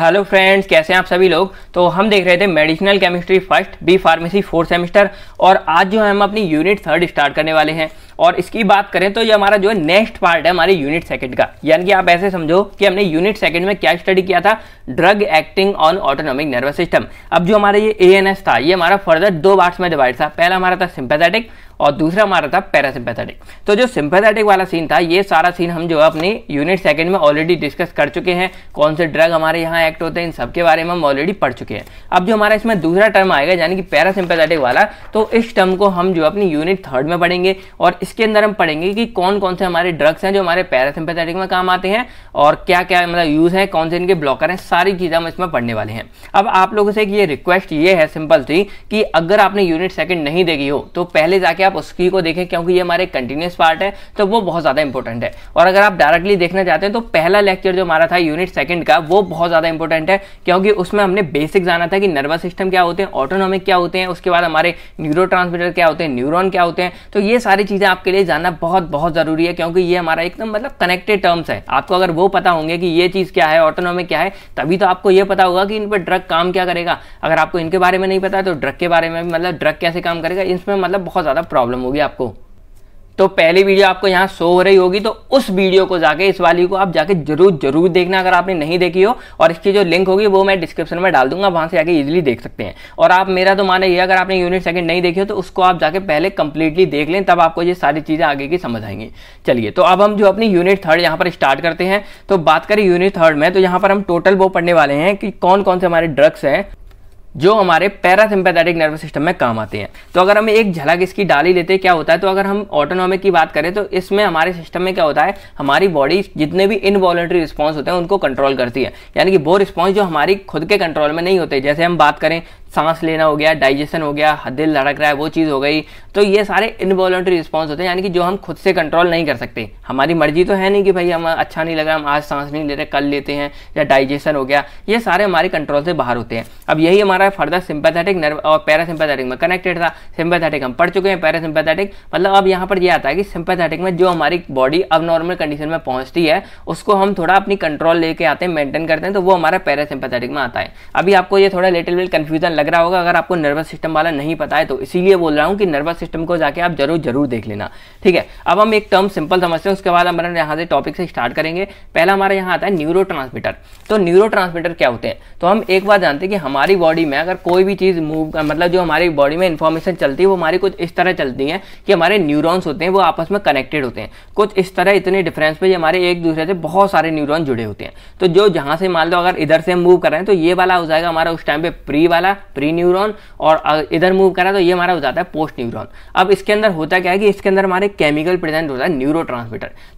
hello friends कैसे हैं आप सभी लोग तो हम देख रहे थे medicinal chemistry first B pharmacy fourth semester और आज जो है हम अपनी यूनिट थर्ड स्टार्ट करने वाले हैं और इसकी बात करें तो ये हमारा जो है नेक्स्ट पार्ट है हमारे यूनिट सेकंड का यानी कि आप ऐसे समझो कि हमने यूनिट सेकंड में क्या स्टडी किया था drug acting on autonomic nervous system अब जो हमारा ये ए था ये हमारा फर्दर दो पार्ट्स में डिवाइड था पहला हमारा था सिंपथेटिक और दूसरा हमारा था पैरासिम्पैथेटिक तो जो सिंपैथेटिक वाला सीन था ये सारा सीन हम जो है अपने यूनिट सेकंड में ऑलरेडी डिस्कस कर चुके हैं कौन से ड्रग हमारे यहाँ एक्ट होते हैं इन सबके बारे में हम ऑलरेडी पढ़ चुके हैं अब जो हमारा इसमें दूसरा टर्म आएगा यानी कि पैरासिम्पैथेटिक वाला तो इस टर्म को हम जो अपनी यूनिट थर्ड में पढ़ेंगे और इसके अंदर हम पढ़ेंगे कि कौन कौन से हमारे ड्रग्स हैं जो हमारे पैरासिम्पैथेटिक में काम आते हैं और क्या क्या मतलब यूज़ है कौन से इनके ब्लॉकर हैं सारी चीज़ें हम इसमें पढ़ने वाले हैं अब आप लोगों से ये रिक्वेस्ट ये है सिंपल सी कि अगर आपने यूनिट सेकेंड नहीं देखी हो तो पहले जाके आप उसकी को देखें क्योंकि ये हमारे कंटिन्यूस पार्ट है तो वो बहुत ज़्यादा इंपॉर्टेंट है और अगर आप डायरेक्टली देखना चाहते हैं तो पहला लेक्चर जो हमारा था यूनिट सेकंड का वो बहुत ज़्यादा इंपॉर्टेंट है क्योंकि उसमें हमने बेसिक जाना था कि नर्वस सिस्टम क्या होते हैं ऑटोनॉमिक क्या होते हैं उसके बाद हमारे न्यूरो क्या होते हैं न्यूरोन क्या होते हैं तो ये सारी चीज़ें आपके लिए जानना बहुत बहुत ज़रूरी है क्योंकि ये हमारा एकदम मतलब कनेक्टेड टर्म्स है आपको अगर वो पता होंगे कि ये चीज़ क्या है ऑटोनॉमिक क्या है तभी तो आपको ये पता होगा कि इन पर ड्रग काम क्या करेगा अगर आपको इनके बारे में नहीं पता तो ड्रग के बारे में मतलब ड्रग कैसे काम करेगा इसमें मतलब बहुत ज़्यादा प्रॉब्लम होगी आपको तो पहली वीडियो आपको यहाँ शो हो रही होगी तो उस वीडियो को जाके इस वाली को आप जाके जरूर जरूर देखना अगर आपने नहीं देखी हो और इसकी जो लिंक होगी वो मैं डिस्क्रिप्शन में डाल दूंगा वहाँ से जाके इजीली देख सकते हैं और आप मेरा तो माना ये अगर आपने यूनिट सेकंड नहीं देखी हो तो उसको आप जाके पहले कंप्लीटली देख लें तब आपको ये सारी चीज़ें आगे की समझ आएंगी चलिए तो अब हम जो अपनी यूनिट थर्ड यहाँ पर स्टार्ट करते हैं तो बात करें यूनिट थर्ड में तो यहाँ पर हम टोटल वो पढ़ने वाले हैं कि कौन कौन से हमारे ड्रग्स हैं जो हमारे पैरासिम्पैथेटिक नर्वस सिस्टम में काम आते हैं तो अगर हम एक झलक इसकी डाली लेते हैं क्या होता है तो अगर हम ऑटोनॉमिक की बात करें तो इसमें हमारे सिस्टम में क्या होता है हमारी बॉडी जितने भी इनवॉलेंट्री रिस्पॉन्स होते हैं उनको कंट्रोल करती है यानी कि वो रिस्पॉन्स जो हमारी खुद के कंट्रोल में नहीं होते जैसे हम बात करें सांस लेना हो गया डाइजेशन हो गया दिल धड़क रहा है वो चीज़ हो गई तो ये सारे इनवॉलेंट्री रिस्पॉन्स होते हैं यानी कि जो हम खुद से कंट्रोल नहीं कर सकते हमारी मर्जी तो है नहीं कि भाई हम अच्छा नहीं लग रहा हम आज सांस नहीं ले रहे कल लेते हैं या डाइजेशन हो गया ये सारे हमारे कंट्रोल से बाहर होते हैं अब यही हमारा फर्दर सिंपैथेटिक नर्व और पैरासिम्पैथेटिक में कनेक्टेड था सिंपैथेटिक हम पढ़ चुके हैं पैरासिम्पैथेटिक मतलब अब यहाँ पर यह आता है कि सिंपैथेटिक में जो हमारी बॉडी अब नॉर्मल कंडीशन में पहुँचती है उसको हम थोड़ा अपनी कंट्रोल लेके आते हैं मेंटेन करते हैं तो वो हमारा पैरासिम्पैथेटिक में आता है अभी आपको ये थोड़ा लिटिल विल कन्फ्यूजन लग रहा होगा अगर आपको नर्वस सिस्टम वाला नहीं पता है तो इसीलिए बोल रहा हूँ कि नर्वस सिस्टम को जाके आप जरूर जरूर देख लेना ठीक है अब हम एक टर्म सिंपल समझते हैं उसके बाद हम यहाँ से टॉपिक से स्टार्ट करेंगे पहला हमारे यहाँ आता है न्यूरो तो न्यूरो क्या होते हैं तो हम एक बात जानते हैं कि हमारी बॉडी में अगर कोई भी चीज़ मूव मतलब जो हमारी बॉडी में इन्फॉर्मेशन चलती है वो हमारी कुछ इस तरह चलती है कि हमारे न्यूरोन्स होते हैं वो आपस में कनेक्टेड होते हैं कुछ इस तरह इतने डिफरेंस पे हमारे एक दूसरे से बहुत सारे न्यूरोन जुड़े होते हैं तो जो जहाँ से मान लो अगर इधर से हम मूव कर रहे हैं तो ये वाला हो जाएगा हमारा उस टाइम पे प्री वाला प्री न्यूरॉन और इधर मूव करा तो ये हमारा हो जाता है पोस्ट न्यूरॉन अब इसके अंदर होता क्या है कि इसके अंदर हमारे केमिकल प्रेजेंट होता है न्यूरो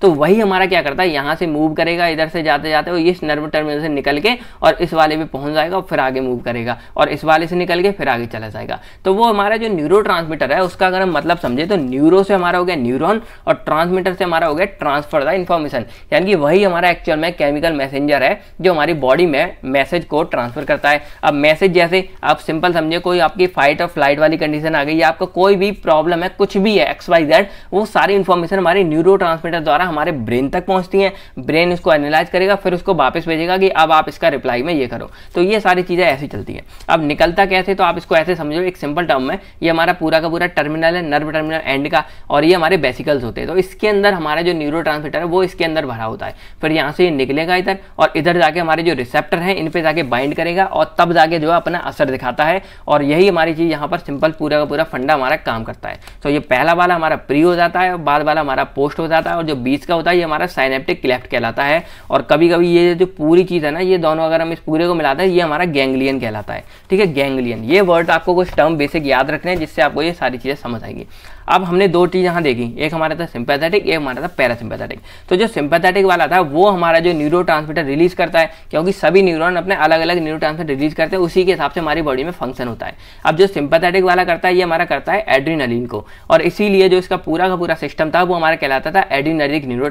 तो वही हमारा क्या करता है यहाँ से मूव करेगा इधर से जाते जाते वो इस नर्व टर्मिनल से निकल के और इस वाले पे पहुंच जाएगा और फिर आगे मूव करेगा और इस वाले से निकल के फिर आगे चला जाएगा तो वो हमारा जो न्यूरो है उसका अगर हम मतलब समझे तो न्यूरो से हमारा हो गया न्यूरोन और ट्रांसमीटर से हमारा हो गया ट्रांसफर द इन्फॉर्मेशन यानी कि वही हमारा एक्चुअल में केमिकल मैसेंजर है जो हमारी बॉडी में मैसेज को ट्रांसफर करता है अब मैसेज जैसे आप सिंपल समझे कोई आपकी फाइट और फ्लाइट वाली कंडीशन आ गई या आपका कोई भी प्रॉब्लम है कुछ भी है एक्स वाई जेड वो सारी इन्फॉर्मेशन हमारे न्यूरो द्वारा हमारे ब्रेन तक पहुंचती है ब्रेन इसको एनालाइज करेगा फिर उसको वापस भेजेगा कि अब आप इसका रिप्लाई में ये करो तो ये सारी चीज़ें ऐसी चलती है अब निकलता कैसे तो आप इसको ऐसे समझो एक सिंपल टर्म में ये हमारा पूरा का पूरा टर्मिनल है नर्व टर्मिनल एंड का और ये हमारे बेसिकल्स होते हैं तो इसके अंदर हमारा जो न्यूरो है वो इसके अंदर भरा होता है फिर यहाँ से ये निकलेगा इधर और इधर जाके हमारे जो रिसेप्टर है इन पर जाके बाइंड करेगा और तब जाके जो अपना असर दिखा दिखाता है और यही हमारी चीज़ यहाँ पर सिंपल पूरा का पूरा फंडा हमारा काम करता है तो ये पहला वाला हमारा प्री हो जाता है और बाद वाला हमारा पोस्ट हो जाता है और जो बीच का होता है ये हमारा साइनेप्टिक क्लेफ्ट कहलाता है और कभी कभी ये जो पूरी चीज़ है ना ये दोनों अगर हम इस पूरे को मिलाते हैं ये हमारा गैंगलियन कहलाता है ठीक है गैंगलियन ये वर्ड आपको कुछ टर्म बेसिक याद रखने हैं जिससे आपको ये सारी चीज़ें समझ आएगी अब हमने दो चीज़ यहाँ देखी एक हमारा था सिंपैथेटिक एक हमारा था पैरासिंपैथेटिक तो जो सिंपैथेटिक वाला था वो हमारा जो न्यूरो रिलीज करता है क्योंकि सभी न्यूरोन अपने अलग अलग न्यूरो रिलीज करते हैं उसी के हिसाब से हमारी बॉडी में फंक्शन होता है अब जो सिंपैथेटिक वाला करता है ये हमारा करता है एड्रीनलिन को और इसीलिए जो इसका पूरा का पूरा सिस्टम था वो हमारा कहलाता था एड्रीनरिक न्यूरो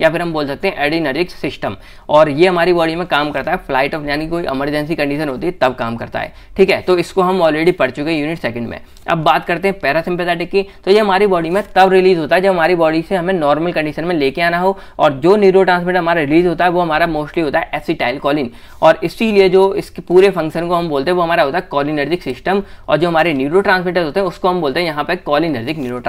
या फिर हम बोल सकते हैं एड्रीनरिक सिस्टम और ये हमारी बॉडी में काम करता है फ्लाइट ऑफ यानी कोई इमरजेंसी कंडीशन होती है तब काम करता है ठीक है तो इसको हम ऑलरेडी पढ़ चुके हैं यूनिट सेकंड में अब बात करते हैं पैरासिंपैथेटिक की तो ये हमारी बॉडी में तब रिलीज होता है जब हमारी बॉडी से हमें नॉर्मल कंडीशन में लेके आना हो और जो न्यूरो हमारा रिलीज होता है वो हमारा मोस्टली होता है एसिटाइल कॉलिन और इसीलिए जो इसके पूरे फंक्शन को हम बोलते हैं वो हमारा होता है कॉलिनर्जिक सिस्टम और जो हमारे न्यूरो होते हैं उसको हम बोलते हैं यहाँ पर कॉलिनर्जिक न्यूरो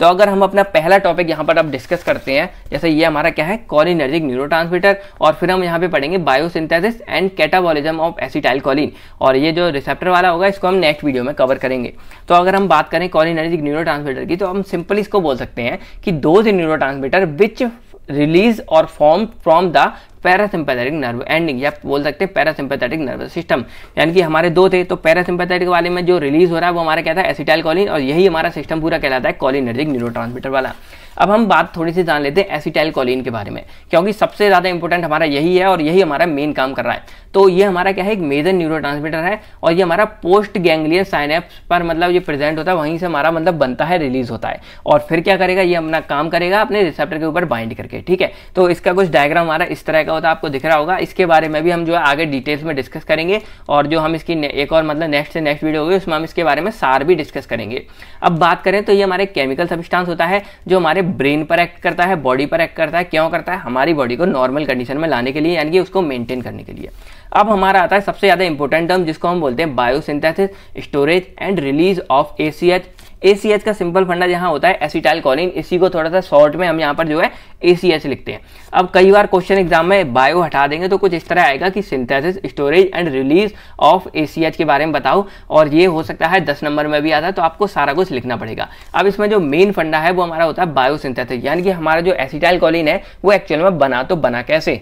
तो अगर हम अपना पहला टॉपिक यहाँ पर अब डिस्कस करते हैं जैसे ये हमारा क्या है कॉलिनर्जिक न्यूरो और फिर हम यहाँ पे पढ़ेंगे biosynthesis and catabolism of acetyl choline और ये जो रिसेप्टर वाला होगा इसको हम नेक्स्ट वीडियो में कवर करेंगे तो अगर हम बात करें कॉलिनर्जिक न्यूरो न्यूरोट्रांसमीटर की तो हम सिंपली इसको बोल सकते हैं कि दोज न्यूरोट्रांसमीटर विच रिलीज और form from the parasympathetic nerve ending या बोल सकते हैं पैरासिम्पैथेटिक नर्वस सिस्टम यानी कि हमारे दो थे तो पैरासिम्पैथेटिक वाले में जो रिलीज हो रहा है वो हमारा क्या था एसिटाइल कॉलिन और यही हमारा सिस्टम पूरा कहलाता है कॉलिनर्जिक न्यूरोट्रांसमीटर वाला अब हम बात थोड़ी सी जान लेते हैं एसिटाइल कॉलिन के बारे में क्योंकि सबसे ज़्यादा इंपॉर्टेंट हमारा यही है और यही हमारा मेन काम कर रहा है तो ये हमारा क्या है एक मेजर न्यूरोट्रांसमीटर है और ये हमारा पोस्ट गैंग्लियन साइनेप्स पर मतलब ये प्रेजेंट होता है वहीं से हमारा मतलब बनता है रिलीज होता है और फिर क्या करेगा ये अपना काम करेगा अपने रिसेप्टर के ऊपर बाइंड करके ठीक है तो इसका कुछ डायग्राम हमारा इस तरह का होता आपको दिख रहा होगा इसके बारे में भी हम जो है आगे डिटेल्स में डिस्कस करेंगे और जो हम इसकी एक और मतलब नेक्स्ट से नेक्स्ट वीडियो होगी उसमें हम इसके बारे में सार भी डिस्कस करेंगे अब बात करें तो ये हमारे केमिकल सब्सटेंस होता है जो हमारे ब्रेन पर एक्ट करता है बॉडी पर एक्ट करता है क्यों करता है हमारी बॉडी को नॉर्मल कंडीशन में लाने के लिए यानी कि उसको मेंटेन करने के लिए अब हमारा आता है सबसे ज़्यादा इंपॉर्टेंट टर्म जिसको हम बोलते हैं biosynthesis storage and release of ACh A का सिंपल फंडा जहाँ होता है एसिटाइल कॉलिन इसी को थोड़ा सा शॉर्ट में हम यहाँ पर जो है ए लिखते हैं अब कई बार क्वेश्चन एग्जाम में बायो हटा देंगे तो कुछ इस तरह आएगा कि synthesis storage and release of A के बारे में बताओ और ये हो सकता है दस नंबर में भी आता है तो आपको सारा कुछ लिखना पड़ेगा अब इसमें जो मेन फंडा है वो हमारा होता है बायोसिंथेसिस यानी कि हमारा जो एसिटाइल कॉलिन है वो एक्चुअल में बना तो बना कैसे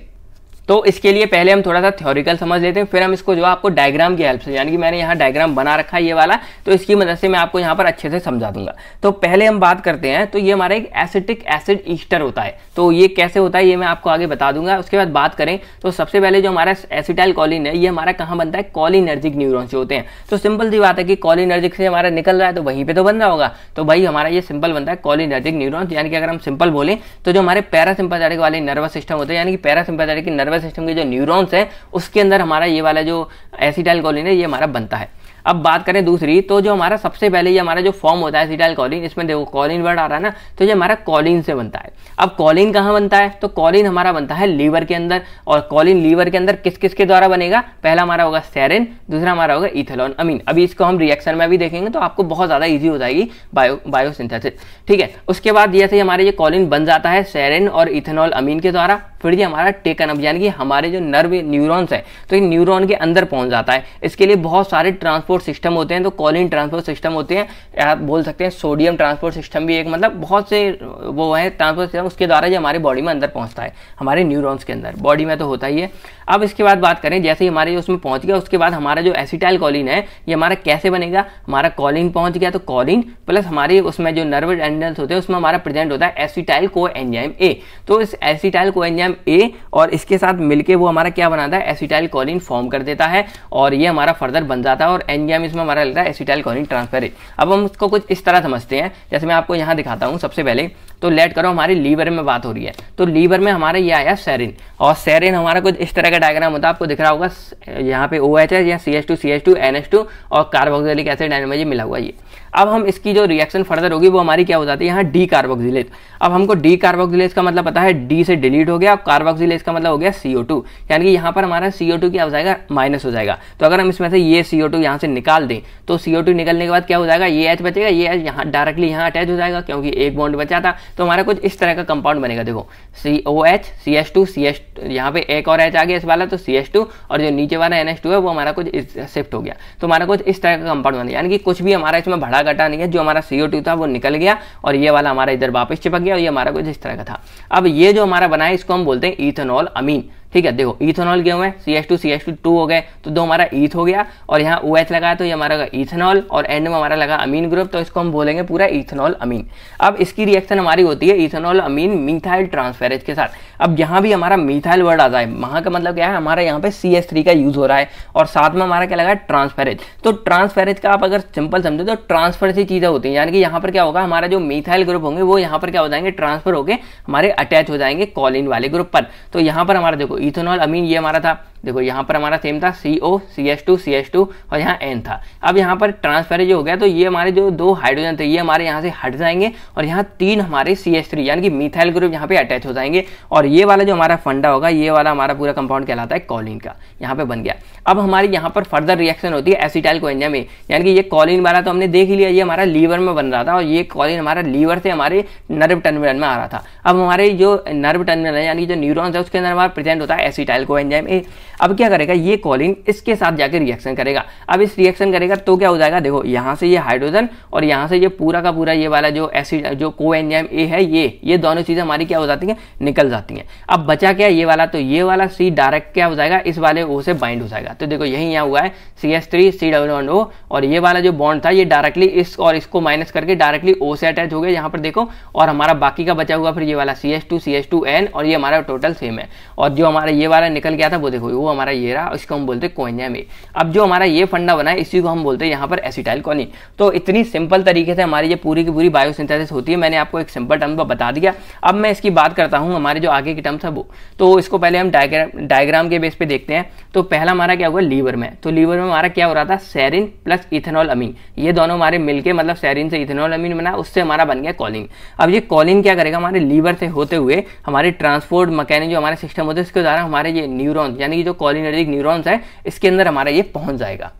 तो इसके लिए पहले हम थोड़ा सा थ्योरिकल समझ लेते हैं फिर हम इसको जो आपको डायग्राम की हेल्प से यानी कि मैंने यहाँ डायग्राम बना रखा है ये वाला तो इसकी मदद से मैं आपको यहाँ पर अच्छे से समझा दूंगा तो पहले हम बात करते हैं तो ये हमारा एक एसिटिक एसिड ईस्टर होता है तो ये कैसे होता है ये मैं आपको आगे बता दूंगा उसके बाद बात करें तो सबसे पहले जो हमारा एसिटाइल कॉलिन है ये हमारा कहाँ बनता है कॉलिनर्जिक न्यूरोन से होते हैं तो सिंपल सी बात है कि कॉलिनर्जिक से हमारा निकल रहा है तो वहीं पर तो बन रहा होगा तो भाई हमारा ये सिंपल बनता है कॉलिनर्जिक न्यूरोन यानी कि अगर हम सिंपल बोलें तो जो हमारे पैरासिम्पाथेटिक वाले नर्वस सिस्टम होते हैं यानी कि पैरासिम्पाथेटिक नर्वस नर्वस सिस्टम के जो न्यूरॉन्स हैं उसके अंदर हमारा ये वाला जो एसिटाइल कॉलिन है ये हमारा बनता है अब बात करें दूसरी तो जो हमारा सबसे पहले ये हमारा जो फॉर्म होता है सीटाइल कॉलिन इसमें देखो कॉलिन वर्ड आ रहा है ना तो ये हमारा कॉलिन से बनता है अब कॉलिन कहाँ बनता है तो कॉलिन हमारा बनता है लीवर के अंदर और कॉलिन लीवर के अंदर किस किस के द्वारा बनेगा पहला हमारा होगा सेरेन दूसरा हमारा होगा इथेलॉन अमीन अभी इसको हम रिएक्शन में भी देखेंगे तो आपको बहुत ज़्यादा ईजी हो जाएगी बायो बायोसिंथेसिस ठीक है उसके बाद जैसे हमारे ये कॉलिन बन जाता है सैरिन और इथेनॉल अमीन के द्वारा फिर ये हमारा टेकन अब यानी कि हमारे जो नर्व न्यूरॉन्स है तो ये न्यूरॉन के अंदर पहुंच जाता है इसके लिए बहुत सारे ट्रांसपोर्ट ट्रांसपोर्ट सिस्टम होते हैं तो कॉलिन ट्रांसपोर्ट सिस्टम होते हैं आप बोल सकते हैं सोडियम ट्रांसपोर्ट सिस्टम भी एक मतलब बहुत से वो हैं ट्रांसपोर्ट सिस्टम उसके द्वारा जो हमारे बॉडी में अंदर पहुंचता है हमारे न्यूरॉन्स के अंदर बॉडी में तो होता ही है अब इसके बाद बात करें जैसे ही हमारे उसमें पहुंच गया उसके बाद हमारा जो एसिटाइल कॉलिन है ये हमारा कैसे बनेगा हमारा कॉलिन पहुंच गया तो कॉलिन प्लस हमारे उसमें जो नर्व एंडल्स होते हैं उसमें हमारा प्रेजेंट होता है एसिटाइल को एंजाइम ए तो इस एसिटाइल को एंजाइम ए और इसके साथ मिलकर वो हमारा क्या बनाता है एसिटाइल कॉलिन फॉर्म कर देता है और ये हमारा फर्दर बन जाता है और एनजाइम इसमें हमारा लगता है एसिटाइल कॉलिन ट्रांसफेरेज अब हम उसको कुछ इस तरह समझते हैं जैसे मैं आपको यहाँ दिखाता हूँ सबसे पहले तो लेट करो हमारी लीवर में बात हो रही है तो लीवर में हमारा ये आया सेरिन और सेरिन हमारा कुछ इस तरह का डायग्राम होता है आपको दिख रहा होगा यहाँ पे ओ एच एस या C H two C H two N H two और कार्बोक्सिलिक एसिड एनर्जी मिला हुआ ये अब हम इसकी जो रिएक्शन फर्दर होगी वो हमारी क्या हो जाती है यहाँ डी कार्बोक्सिलेज अब हमको डी कार्बोक्सिलेज का मतलब पता है डी से डिलीट हो गया और कार्बोक्सिलेज का मतलब हो गया सीओ टू यानी कि यहाँ पर हमारा सीओ टू क्या हो जाएगा माइनस हो जाएगा तो अगर हम इसमें से ये सीओ टू यहाँ से निकाल दें तो सीओ टू निकलने के बाद क्या हो जाएगा ये एच बचेगा ये एच यहाँ डायरेक्टली यहाँ अटैच हो जाएगा क्योंकि एक बॉन्ड बचा था तो हमारा कुछ इस तरह का कंपाउंड बनेगा देखो C O H C H two C H यहाँ पे एक और एच आ गया इस वाला तो सी एच टू और जो नीचे वाला एन एच टू है वो हमारा कुछ शिफ्ट हो गया तो हमारा कुछ इस तरह का कंपाउंड बनेगा यानी कि कुछ भी हमारा इसमें भड़ा घटा नहीं है जो हमारा सी ओ टू था वो निकल गया और ये वाला हमारा इधर वापस चिपक गया और ये हमारा कुछ इस तरह का था अब ये जो हमारा बना है इसको हम बोलते हैं इथेनॉल अमीन ठीक है देखो इथेनॉल गेहूं है C H two C H two two हो गए तो दो हमारा ईथ हो गया और यहाँ ओ एच लगा तो ये हमारा इथेनॉल और एंड में हमारा लगा अमीन ग्रुप तो इसको हम बोलेंगे पूरा इथेनॉल अमीन अब इसकी रिएक्शन हमारी होती है इथेनॉल अमीन मिथाइल ट्रांसफेरेज के साथ अब यहाँ भी हमारा मिथाइल वर्ड आ जाए वहाँ का मतलब क्या है हमारा यहाँ पे सी एस थ्री का यूज हो रहा है और साथ में हमारा क्या लगा है ट्रांसफेरेज तो ट्रांसफेरेज का आप अगर सिंपल समझो तो ट्रांसफर सी चीज़ें होती हैं यानी कि यहाँ पर क्या होगा हमारा जो मिथाइल ग्रुप होंगे वो यहाँ पर क्या हो जाएंगे ट्रांसफर होकर हमारे अटैच हो जाएंगे कॉलिन वाले ग्रुप पर तो यहाँ पर हमारा देखो इथेनॉल अमीन ये हमारा था देखो यहाँ पर हमारा सेम था C O C S two C S two और यहाँ एन था अब यहाँ पर ट्रांसफर जो हो गया तो ये हमारे जो दो हाइड्रोजन थे ये हमारे यहाँ से हट जाएंगे और यहाँ तीन हमारे सी एस थ्री यानी कि मिथाइल ग्रुप यहाँ पे अटैच हो जाएंगे और ये वाला जो हमारा फंडा होगा ये वाला हमारा पूरा कंपाउंड कहलाता है कॉलिन का यहाँ पे बन गया अब हमारे यहाँ पर फर्दर रिएक्शन होती है एसिटाइल को में यानी कि ये कॉलिन वाला तो हमने देख ही लिया ये हमारा लीवर में बन रहा था और ये कॉलिन हमारा लीवर से हमारे नर्व टर्मिनल में आ रहा था अब हमारे जो नर्व टर्मिनल है यानी जो न्यूरोन्स है उसके अंदर हमारा प्रेजेंट होता है एसिटाइल को ए अब क्या करेगा ये कॉलिन इसके साथ जाकर रिएक्शन करेगा अब इस रिएक्शन करेगा तो क्या हो जाएगा देखो यहाँ से ये हाइड्रोजन और यहाँ से ये पूरा का पूरा ये वाला जो एसिड जो को एनजाइम ए है ये ये दोनों चीज़ें हमारी क्या हो जाती हैं निकल जाती हैं अब बचा क्या ये वाला तो ये वाला सी डायरेक्ट क्या हो जाएगा इस वाले ओ से बाइंड हो जाएगा तो देखो यही यहाँ हुआ है C S three C W and O और ये वाला जो बॉन्ड था ये डायरेक्टली इस और इसको माइनस करके डायरेक्टली ओ से अटैच हो गया यहाँ पर देखो और हमारा बाकी का बचा हुआ फिर ये वाला C S two C S two N और ये हमारा टोटल सेम है और जो हमारा ये वाला निकल गया था वो देखो वो हमारा ये रहा इसको हम बोलते हैं कोइनिया में अब जो हमारा ये फंडा बना है इसी को हम बोलते हैं यहाँ पर एसिटाइल कॉनी तो इतनी सिंपल तरीके से हमारी ये पूरी की पूरी बायोसिंथेसिस होती है मैंने आपको एक सिंपल टर्म पर बता दिया अब मैं इसकी बात करता हूँ हमारे जो आगे की टर्म था वो तो इसको पहले हम डायग्राम डायग्राम के बेस पर देखते हैं तो पहला हमारा क्या हुआ लीवर में तो लीवर में हमारा क्या हो रहा था सैरिन प्लस इथेनॉल अमीन ये दोनों हमारे मिलके मतलब सैरिन से इथेनॉल अमीन बना उससे हमारा बन गया कॉलिन अब ये कॉलिन क्या करेगा हमारे लीवर से होते हुए हमारे ट्रांसपोर्ट मकैनिक जो हमारे सिस्टम होते हैं उसके द्वारा हमारे ये न्यूरॉन यानी कि जो जो कॉलिनर्जिक न्यूरॉन्स है इसके अंदर हमारा ये पहुंच जाएगा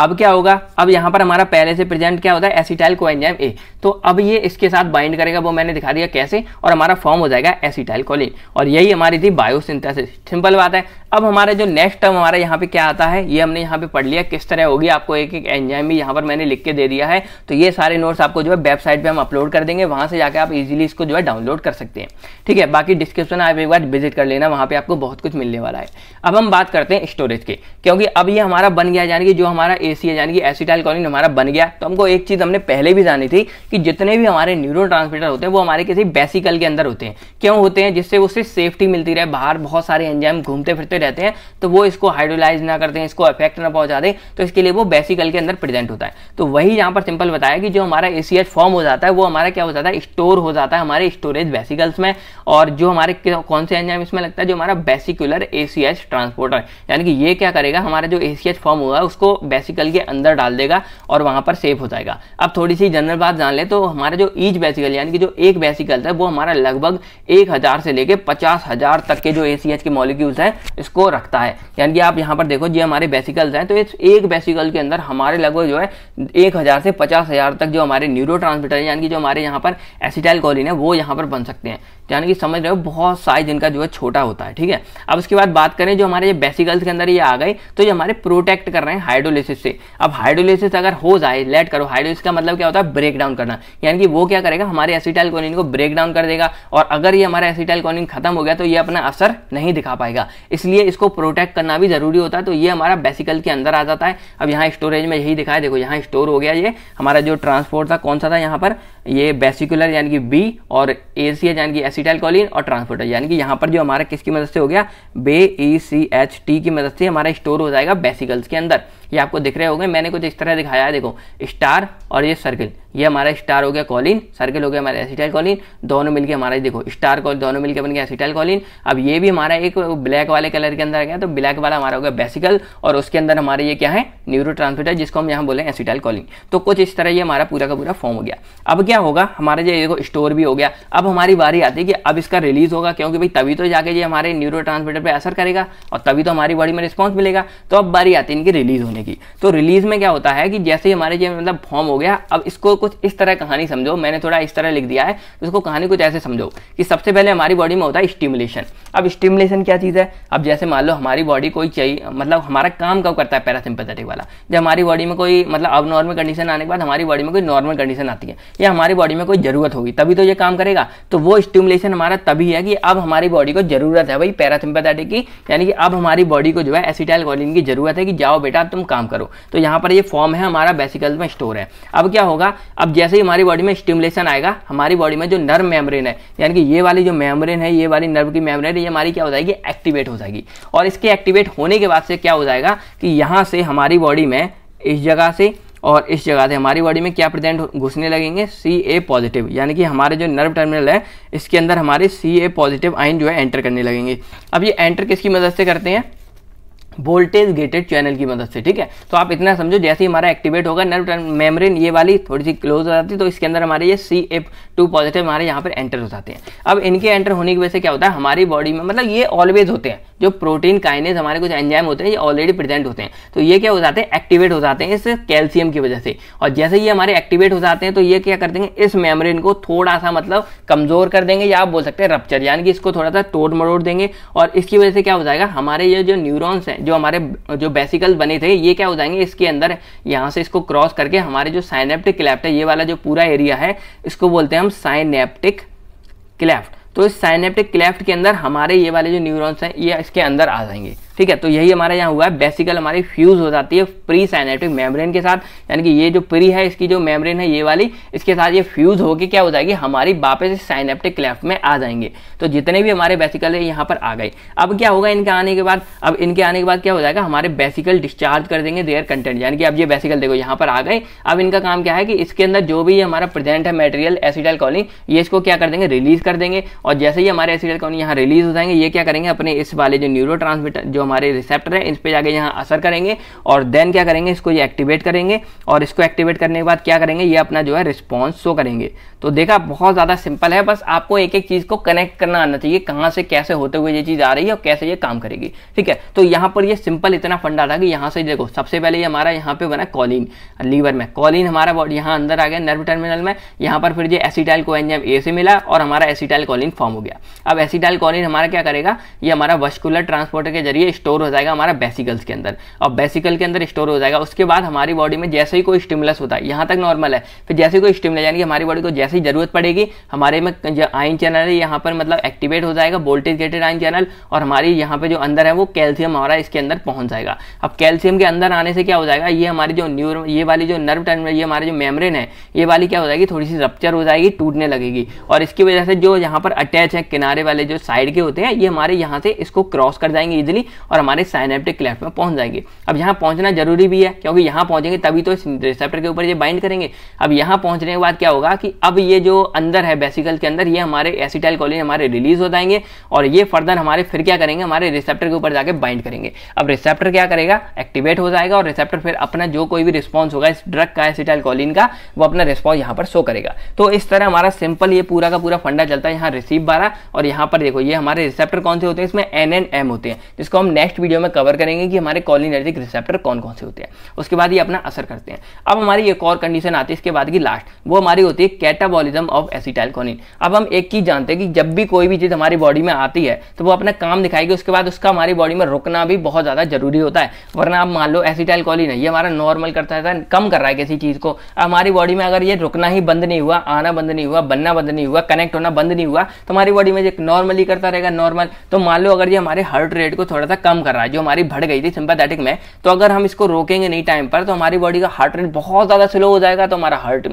अब क्या होगा अब यहाँ पर हमारा पहले से प्रेजेंट क्या होता है एसिटाइल कोएंजाइम ए तो अब ये इसके साथ बाइंड करेगा वो मैंने दिखा दिया कैसे और हमारा फॉर्म हो जाएगा एसिटाइल कोलिन और यही हमारी थी बायोसिंथेसिस सिंपल बात है अब हमारा जो नेक्स्ट टर्म हमारा यहाँ पे क्या आता है ये हमने यहाँ पे पढ़ लिया किस तरह होगी आपको एक एक एंजाइम भी यहाँ पर मैंने लिख के दे दिया है तो ये सारे नोट्स आपको जो है वेबसाइट पे हम अपलोड कर देंगे वहाँ से जाकर आप इजीली इसको जो है डाउनलोड कर सकते हैं ठीक है बाकी डिस्क्रिप्शन आप एक बार विजिट कर लेना वहाँ पर आपको बहुत कुछ मिलने वाला है अब हम बात करते हैं स्टोरेज के क्योंकि अब ये हमारा बन गया यानी कि जो हमारा ए सी है यानी कि एसिटाइल कॉलिन हमारा बन गया तो हमको एक चीज़ हमने पहले भी जानी थी कि जितने भी हमारे न्यूरो होते हैं वो हमारे किसी बेसिकल के अंदर होते हैं क्यों होते हैं जिससे उससे सेफ्टी मिलती रहे बाहर बहुत सारे एंजाइम घूमते फिरते करते रहते हैं तो वो इसको हाइड्रोलाइज ना करते हैं इसको अफेक्ट ना पहुंचा दें तो इसके लिए वो बेसिकल के अंदर प्रेजेंट होता है तो वही यहाँ पर सिंपल बताया कि जो हमारा ए फॉर्म हो जाता है वो हमारा क्या हो जाता है स्टोर हो जाता है हमारे स्टोरेज बेसिकल्स में और जो हमारे कौन से एंजाइम इसमें लगता है जो हमारा बेसिकुलर ए ट्रांसपोर्टर यानी कि ये क्या करेगा हमारा जो ए फॉर्म हुआ उसको बेसिकल के अंदर डाल देगा और वहाँ पर सेफ हो जाएगा अब थोड़ी सी जनरल बात जान ले तो हमारा जो ईच बेसिकल यानी कि जो एक बेसिकल है वो हमारा लगभग एक हज़ार से लेके पचास हज़ार तक के जो ए के मॉलिक्यूल्स हैं इसको रखता है यानी कि आप यहाँ पर देखो जी हमारे बेसिकल्स हैं तो इस एक बेसिकल के अंदर हमारे लगभग जो है एक हज़ार से पचास हज़ार तक जो हमारे न्यूरो यानी कि जो हमारे यहाँ पर एसिटाइल कॉलिन है वो यहाँ पर बन सकते हैं यानी कि समझ रहे हो बहुत साइज इनका जो है छोटा होता है ठीक है अब उसके बाद बात करें जो हमारे ये बेसिकल्स के अंदर ये आ गए तो ये हमारे प्रोटेक्ट कर रहे हैं हाइड्रोलिसिस से अब हाइड्रोलिसिस अगर हो जाए लेट करो हाइड्रोलिस का मतलब क्या होता है ब्रेक डाउन करना यानी कि वो क्या करेगा हमारे एसिटाइल कॉनिन को ब्रेक डाउन कर देगा और अगर ये हमारा एसिटाइल कॉनिन खत्म हो गया तो ये अपना असर नहीं दिखा पाएगा इसलिए इसको प्रोटेक्ट करना भी जरूरी होता है तो ये हमारा बेसिकल के अंदर आ जाता है अब यहाँ स्टोरेज में यही दिखाया देखो यहाँ स्टोर हो गया ये हमारा जो ट्रांसपोर्ट था कौन सा था यहाँ पर ये बेसिकुलर यानी कि बी और ए सी यानी कि एसीटाइल कॉलिन और ट्रांसपोर्टर यानी कि यहाँ पर जो हमारा किसकी मदद से हो गया बे ई सी एच टी की मदद से हमारा स्टोर हो जाएगा बेसिकल्स के अंदर ये आपको दिख रहे होंगे मैंने कुछ इस तरह दिखाया है देखो स्टार और ये सर्किल ये हमारा स्टार हो गया कॉलिन सर्किल हो गया हमारा एसिटाइल कॉलिन दोनों मिलके हमारा देखो स्टार कॉल दोनों मिलके बन गया एसिटाइल कॉलिन अब ये भी हमारा एक ब्लैक वाले कलर के अंदर आ गया तो ब्लैक वाला हमारा हो गया बेसिकल और उसके अंदर हमारे ये क्या है न्यूरो जिसको हम यहाँ बोले एसिटाइल कॉलिन तो कुछ इस तरह ये हमारा पूरा का पूरा फॉर्म हो गया अब क्या होगा हमारा जो देखो स्टोर भी हो गया अब हमारी बारी आती कि अब इसका रिलीज होगा क्योंकि भाई तभी तो जाके ये हमारे न्यूरो ट्रांसमीटर पर असर करेगा और तभी तो हमारी बॉडी में रिस्पॉन्स मिलेगा तो अब बारी आती है इनकी रिलीज होने की तो रिलीज में क्या होता है कि जैसे ही हमारे ये मतलब फॉर्म हो गया अब इसको कुछ इस तरह कहानी समझो मैंने थोड़ा इस तरह लिख दिया है तो इसको कहानी कुछ ऐसे समझो कि सबसे पहले हमारी बॉडी में होता है स्टिमुलेशन अब स्टिमुलेशन क्या चीज़ है अब जैसे मान लो हमारी बॉडी कोई चाहिए मतलब हमारा काम कब करता है पैरासिम्पेथेटिक वाला जब हमारी बॉडी में कोई मतलब अब नॉर्मल कंडीशन आने के बाद हमारी बॉडी में कोई नॉर्मल कंडीशन आती है या हमारी बॉडी में कोई जरूरत होगी तभी तो ये काम करेगा तो वो स्टिमुलेशन मोटिवेशन हमारा तभी है कि अब हमारी बॉडी को जरूरत है भाई पैरासिम्पेथेटिक की यानी कि अब हमारी बॉडी को जो है एसिटाइल कोलिन की जरूरत है कि जाओ बेटा तुम काम करो तो यहाँ पर ये फॉर्म है हमारा बेसिकल में स्टोर है अब क्या होगा अब जैसे ही हमारी बॉडी में स्टिमुलेशन आएगा हमारी बॉडी में जो नर्व मेम्ब्रेन है यानी कि ये वाली जो मेम्ब्रेन है ये वाली नर्व की मेम्ब्रेन ये हमारी क्या हो जाएगी एक्टिवेट हो जाएगी और इसके एक्टिवेट होने के बाद से क्या हो जाएगा कि यहाँ से हमारी बॉडी में इस जगह से और इस जगह से हमारी बॉडी में क्या प्रेजेंट घुसने लगेंगे सी ए पॉजिटिव यानी कि हमारे जो नर्व टर्मिनल है इसके अंदर हमारे सी ए पॉजिटिव आइन जो है एंटर करने लगेंगे अब ये एंटर किसकी मदद से करते हैं वोल्टेज गेटेड चैनल की मदद से ठीक है तो आप इतना समझो जैसे ही हमारा एक्टिवेट होगा नर्व मेम्ब्रेन ये वाली थोड़ी सी क्लोज हो जाती है तो इसके अंदर हमारे ये सी एफ टू पॉजिटिव हमारे यहाँ पर एंटर हो जाते हैं अब इनके एंटर होने की वजह से क्या होता है हमारी बॉडी में मतलब ये ऑलवेज होते हैं जो प्रोटीन काइनेज हमारे कुछ एंजाइम होते हैं ये ऑलरेडी प्रेजेंट होते हैं तो ये क्या हो जाते हैं एक्टिवेट हो जाते हैं इस कैल्शियम की वजह से और जैसे ये हमारे एक्टिवेट हो जाते हैं तो ये क्या कर देंगे इस मेम्ब्रेन को थोड़ा सा मतलब कमजोर कर देंगे या आप बोल सकते हैं रपच्चर यानी कि इसको थोड़ा सा तोड़ मरोड़ देंगे और इसकी वजह से क्या हो जाएगा हमारे ये जो न्यूरोन्स हैं जो हमारे जो बेसिकल बने थे ये क्या हो जाएंगे इसके अंदर यहाँ से इसको क्रॉस करके हमारे जो साइनेप्टिक क्लेफ्ट है ये वाला जो पूरा एरिया है इसको बोलते हैं हम साइनेप्टिक क्लेफ्ट तो इस साइनेप्टिक क्लेफ्ट के अंदर हमारे ये वाले जो न्यूरोन्स हैं ये इसके अंदर आ जाएंगे ठीक है तो यही हमारे यहाँ हुआ है बेसिकल हमारी फ्यूज हो जाती है प्री साइनेटिक मेम्ब्रेन के साथ यानी कि ये जो प्री है इसकी जो मेम्ब्रेन है ये वाली इसके साथ ये फ्यूज होकर क्या हो जाएगी हमारी वापस साइनेप्टिक क्लेफ्ट में आ जाएंगे तो जितने भी हमारे बेसिकल है यहाँ पर आ गए अब क्या होगा इनके आने के बाद अब इनके आने के बाद क्या हो जाएगा हमारे बेसिकल डिस्चार्ज कर देंगे देयर कंटेंट यानी कि अब ये बेसिकल देखो यहाँ पर आ गए अब इनका काम क्या है कि इसके अंदर जो भी हमारा प्रेजेंट है मेटेरियल एसिडल कॉलिन ये इसको क्या कर देंगे रिलीज कर देंगे और जैसे ही हमारे एसिडल कॉलिन यहाँ रिलीज हो जाएंगे ये क्या करेंगे अपने इस वाले जो न्यूरो जो हमारे रिसेप्टर हैं इन पर जाके यहाँ असर करेंगे और देन क्या करेंगे इसको ये एक्टिवेट करेंगे और इसको एक्टिवेट करने के बाद क्या करेंगे ये अपना जो है रिस्पॉन्स शो करेंगे तो देखा बहुत ज़्यादा सिंपल है बस आपको एक एक चीज़ को कनेक्ट करना आना चाहिए कहाँ से कैसे होते हुए ये चीज़ आ रही है और कैसे ये काम करेगी ठीक है तो यहाँ पर ये सिंपल इतना फंडा था कि यहाँ से देखो सबसे पहले ये हमारा यहाँ पे बना कॉलिन लीवर में कॉलिन हमारा बॉडी यहाँ अंदर आ गया नर्व टर्मिनल में यहाँ पर फिर ये एसिटाइल को एंजाइम ए से मिला और हमारा एसिटाइल कॉलिन फॉर्म हो गया अब एसिटाइल कॉलिन हमारा क्या करेगा ये हमारा वस्कुलर ट्रांसपोर्टर के जरिए स्टोर हो जाएगा हमारा बेसिकल्स के अंदर और बेसिकल के अंदर स्टोर हो जाएगा उसके बाद हमारी बॉडी में जैसे ही कोई स्टिमुलस होता है यहाँ तक नॉर्मल है फिर जैसे कोई स्टिमुलस यानी कि हमारी बॉडी को जैसे ही जरूरत पड़ेगी हमारे में जो आयन चैनल है यहाँ पर मतलब एक्टिवेट हो जाएगा वोल्टेज गेटेड आयन चैनल और हमारी यहाँ पर जो अंदर है वो कैल्शियम हमारा इसके अंदर पहुँच जाएगा अब कैल्शियम के अंदर आने से क्या हो जाएगा ये हमारी जो न्यूर ये वाली जो नर्व टर्मिनल ये हमारी जो मेम्ब्रेन है ये वाली क्या हो जाएगी थोड़ी सी रप्चर हो जाएगी टूटने लगेगी और इसकी वजह से जो यहाँ पर अटैच है किनारे वाले जो साइड के होते हैं ये हमारे यहाँ से इसको क्रॉस कर जाएंगे इजिली और हमारे साइनेप्टिक क्लेफ्ट में पहुंच जाएंगे अब यहाँ पहुंचना जरूरी भी है क्योंकि यहाँ पहुंचेंगे तभी तो इस रिसेप्टर के ऊपर ये बाइंड करेंगे अब यहाँ पहुंचने के बाद क्या होगा कि अब ये जो अंदर है बेसिकल के अंदर ये हमारे एसिटाइल कॉलिन हमारे रिलीज हो जाएंगे और ये फर्दर हमारे फिर क्या करेंगे हमारे रिसेप्टर के ऊपर जाके बाइंड करेंगे अब रिसेप्टर क्या करेगा एक्टिवेट हो जाएगा और रिसेप्टर फिर अपना जो कोई भी रिस्पॉन्स होगा इस ड्रग का एसिटाइल कॉलिन का वो अपना रिस्पॉन्स यहाँ पर शो करेगा तो इस तरह हमारा सिंपल ये पूरा का पूरा फंडा चलता है यहाँ रिसीव बारा और यहाँ पर देखो ये हमारे रिसेप्टर कौन से होते हैं इसमें एन एन एम होते हैं जिसको हम नेक्स्ट वीडियो में कवर करेंगे कि हमारे कॉलिनर्जिक रिसेप्टर कौन कौन से होते हैं उसके बाद ये अपना असर करते हैं अब हमारी एक और कंडीशन आती है इसके बाद की लास्ट वो हमारी होती है कैटाबॉलिज्म ऑफ एसिटाइलकोनिन अब हम एक चीज़ जानते हैं कि जब भी कोई भी चीज़ हमारी बॉडी में आती है तो वो अपना काम दिखाएगी उसके बाद उसका हमारी बॉडी में रुकना भी बहुत ज़्यादा जरूरी होता है वरना आप मान लो एसिटाइलकोलिन है ये हमारा नॉर्मल करता है कम कर रहा है किसी चीज़ को हमारी बॉडी में अगर ये रुकना ही बंद नहीं हुआ आना बंद नहीं हुआ बनना बंद नहीं हुआ कनेक्ट होना बंद नहीं हुआ तो हमारी बॉडी में नॉर्मली करता रहेगा नॉर्मल तो मान लो अगर ये हमारे हार्ट रेट को थोड़ा सा कम कर रहा है जो हमारी बढ़ गई थी सिंपैथेटिक में तो अगर हम इसको रोकेंगे नहीं टाइम पर तो हमारी बॉडी का हार्ट रेट बहुत ज़्यादा स्लो हो जाएगा तो हमारा हार्ट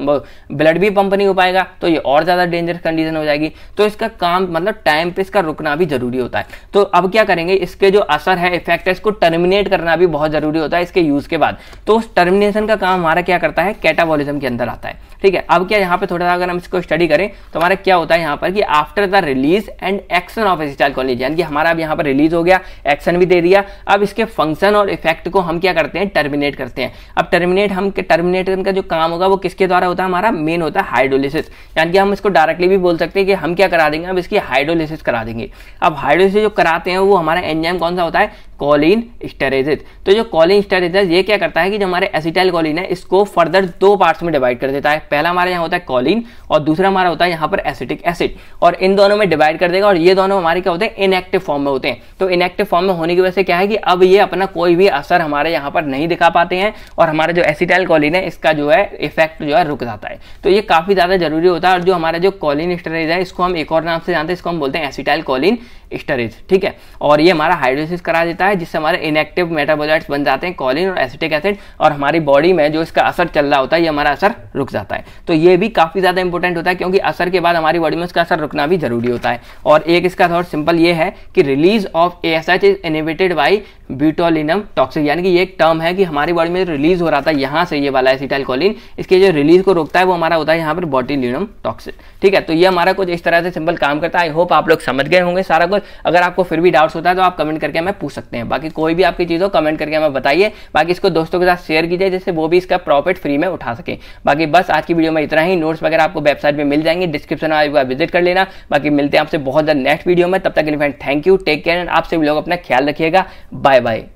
ब्लड भी पंप नहीं हो पाएगा तो ये और ज़्यादा डेंजरस कंडीशन हो जाएगी तो इसका काम मतलब टाइम पर इसका रुकना भी जरूरी होता है तो अब क्या करेंगे इसके जो असर है इफेक्ट है इसको टर्मिनेट करना भी बहुत ज़रूरी होता है इसके यूज़ के बाद तो उस टर्मिनेशन का काम हमारा क्या करता है कैटाबोलिज्म के अंदर आता है ठीक है अब क्या यहाँ पर थोड़ा सा अगर हम इसको स्टडी करें तो हमारा क्या होता है यहाँ पर कि after the release and action of acetyl college यानी कि हमारा अब यहाँ पर रिलीज हो गया एक्शन भी दे दिया अब इसके फंक्शन और इफेक्ट को हम क्या करते हैं टर्मिनेट करते हैं अब टर्मिनेट हम टर्मिनेटर का जो काम होगा वो किसके द्वारा होता है हमारा मेन होता है हाइड्रोलिसिस यानी कि हम इसको डायरेक्टली भी बोल सकते हैं कि हम क्या करा देंगे अब इसकी हाइड्रोलिसिस करा देंगे अब हाइड्रोलिसिस जो कराते हैं वो हमारा एंजाइम कौन सा होता है कॉलिन स्टेरेजिस तो जो कॉलिन स्टेरेजिस ये क्या करता है कि जो हमारे एसिटाइल कॉलिन है इसको फर्दर दो पार्ट्स में डिवाइड कर देता है पहला हमारा यहाँ होता है कॉलिन और दूसरा हमारा होता है यहाँ पर एसिटिक एसिड और इन दोनों में डिवाइड कर देगा और ये दोनों हमारे क्या होते हैं इनएक्टिव फॉर्म में होते हैं तो इनएक्टिव फॉर्म में होने होने की वजह से क्या है कि अब ये अपना कोई भी असर हमारे यहाँ पर नहीं दिखा पाते हैं और हमारे जो एसिटाइल कॉलिन है इसका जो है इफेक्ट जो है रुक जाता है तो ये काफ़ी ज़्यादा जरूरी होता है और जो हमारा जो कॉलिन स्टेराइज है इसको हम एक और नाम से जानते हैं इसको हम बोलते हैं एसिटाइल कॉलिन स्टरेज ठीक है और ये हमारा हाइड्रोसिस करा देता है जिससे हमारे इनएक्टिव मेटाबोलाइट्स बन जाते हैं कॉलिन और एसिटिक एसिड और हमारी बॉडी में जो इसका असर चल रहा होता है ये हमारा असर रुक जाता है तो ये भी काफ़ी ज़्यादा इंपॉर्टेंट होता है क्योंकि असर के बाद हमारी बॉडी में उसका असर रुकना भी जरूरी होता है और एक इसका थोड़ा सिंपल ये है कि release of A S H is inhibited by botulinum toxic यानी कि ये एक टर्म है कि हमारे बॉडी में रिलीज हो रहा था यहाँ से ये वाला एसिटाइल इसके जो रिलीज को रोकता है वो हमारा होता है यहाँ पर बॉटिलिनम टॉक्सिक ठीक है तो ये हमारा कुछ इस तरह से सिंपल काम करता है आई होप आप लोग समझ गए होंगे सारा कुछ अगर आपको फिर भी डाउट्स होता है तो आप कमेंट करके हमें पूछ सकते हैं बाकी कोई भी आपकी चीज़ हो कमेंट करके हमें बताइए बाकी इसको दोस्तों के साथ शेयर कीजिए जिससे वो भी इसका प्रॉफिट फ्री में उठा सके बाकी बस आज की वीडियो में इतना ही नोट्स वगैरह आपको वेबसाइट पर मिल जाएंगे डिस्क्रिप्शन में विजिट कर लेना बाकी मिलते हैं आपसे बहुत ज़्यादा नेक्स्ट वीडियो में तब तक friend thank you take care and आपसे लोग अपना ख्याल रखिएगा बाय bài 7